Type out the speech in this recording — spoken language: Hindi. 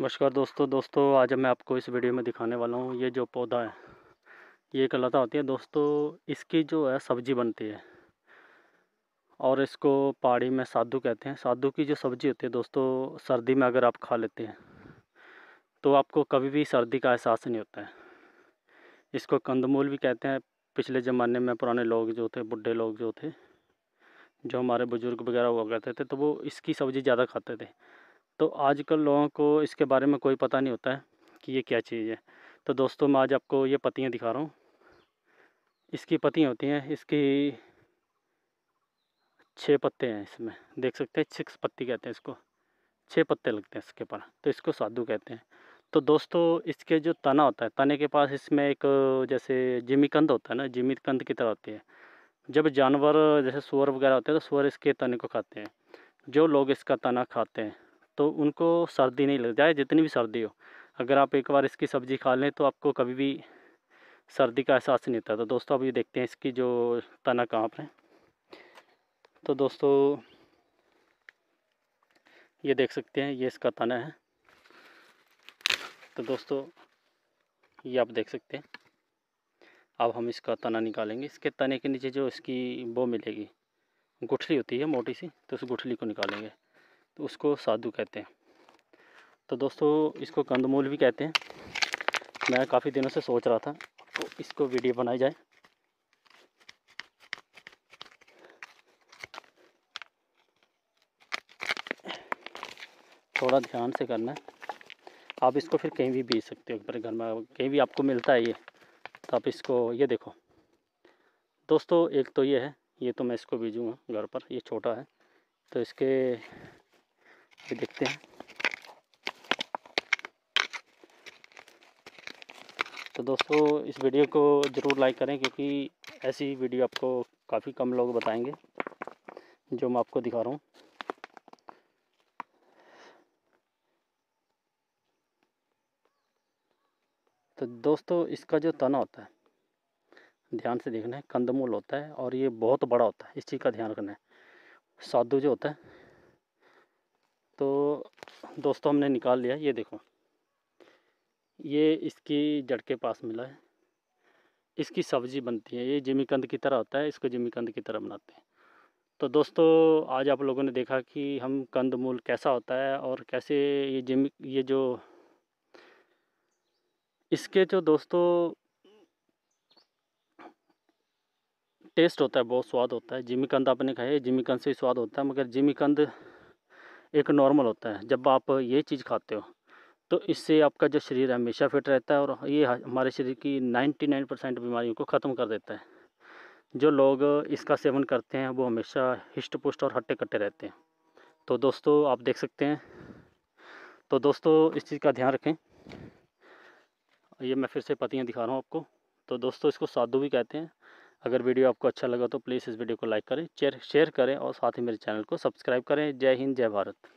नमस्कार दोस्तों दोस्तों आज मैं आपको इस वीडियो में दिखाने वाला हूँ ये जो पौधा है ये एक लता होती है दोस्तों इसकी जो है सब्ज़ी बनती है और इसको पहाड़ी में साधु कहते हैं साधु की जो सब्ज़ी होती है दोस्तों सर्दी में अगर आप खा लेते हैं तो आपको कभी भी सर्दी का एहसास नहीं होता है इसको कंदमूल भी कहते हैं पिछले ज़माने में पुराने लोग जो थे बुढ़े लोग जो थे जो हमारे बुज़ुर्ग वगैरह हुआ करते थे तो वो इसकी सब्ज़ी ज़्यादा खाते थे तो आजकल लोगों को इसके बारे में कोई पता नहीं होता है कि ये क्या चीज़ है तो दोस्तों मैं आज आपको ये पत्तियाँ दिखा रहा हूँ इसकी पत्तियाँ होती हैं इसकी छः पत्ते हैं इसमें देख सकते हैं सिक्स पत्ती कहते हैं इसको छः पत्ते लगते हैं इसके पर तो इसको साधु कहते हैं तो दोस्तों इसके जो तना होता है तने के पास इसमें एक जैसे जिमी कंद होता है ना जिमी कंद की तरह होती है जब जानवर जैसे सुअर वगैरह होते हैं तो सुअर इसके तने को खाते हैं जो लोग इसका तना खाते हैं तो उनको सर्दी नहीं लग जाए जितनी भी सर्दी हो अगर आप एक बार इसकी सब्ज़ी खा लें तो आपको कभी भी सर्दी का एहसास नहीं होता तो दोस्तों अब ये देखते हैं इसकी जो तना कहाँ पर है तो दोस्तों ये देख सकते हैं ये इसका तना है तो दोस्तों ये आप देख सकते हैं अब हम इसका तना निकालेंगे इसके तने के नीचे जो इसकी वो मिलेगी गुठली होती है मोटी सी तो उस गुठली को निकालेंगे तो उसको साधु कहते हैं तो दोस्तों इसको कंदमूल भी कहते हैं मैं काफ़ी दिनों से सोच रहा था तो इसको वीडियो बनाई जाए थोड़ा ध्यान से करना है आप इसको फिर कहीं भी बेच सकते हो अपने घर में कहीं भी आपको मिलता है ये तो आप इसको ये देखो दोस्तों एक तो ये है ये तो मैं इसको बीजूँगा घर पर ये छोटा है तो इसके ये देखते हैं तो दोस्तों इस वीडियो को ज़रूर लाइक करें क्योंकि ऐसी वीडियो आपको काफ़ी कम लोग बताएंगे जो मैं आपको दिखा रहा हूँ तो दोस्तों इसका जो तना होता है ध्यान से देखना है कंदमूल होता है और ये बहुत बड़ा होता है इस चीज़ का ध्यान रखना है साधु जो होता है तो दोस्तों हमने निकाल लिया ये देखो ये इसकी जड़ के पास मिला है इसकी सब्ज़ी बनती है ये जिमीकंद की तरह होता है इसको जिमीकंद की तरह बनाते हैं तो दोस्तों आज आप लोगों ने देखा कि हम कंद मूल कैसा होता है और कैसे ये जिम ये जो इसके जो दोस्तों टेस्ट होता है बहुत स्वाद होता है जिमीकंद आपने खाया जिमीकंद से ही स्वाद होता है मगर जिमीकंद एक नॉर्मल होता है जब आप ये चीज़ खाते हो तो इससे आपका जो शरीर है हमेशा फिट रहता है और ये हमारे शरीर की 99 परसेंट बीमारियों को ख़त्म कर देता है जो लोग इसका सेवन करते हैं वो हमेशा हिष्ट पुष्ट और हट्टे कट्टे रहते हैं तो दोस्तों आप देख सकते हैं तो दोस्तों इस चीज़ का ध्यान रखें ये मैं फिर से पतियाँ दिखा रहा हूँ आपको तो दोस्तों इसको साधु भी कहते हैं अगर वीडियो आपको अच्छा लगा तो प्लीज़ इस वीडियो को लाइक करें शेयर शेयर करें और साथ ही मेरे चैनल को सब्सक्राइब करें जय हिंद जय भारत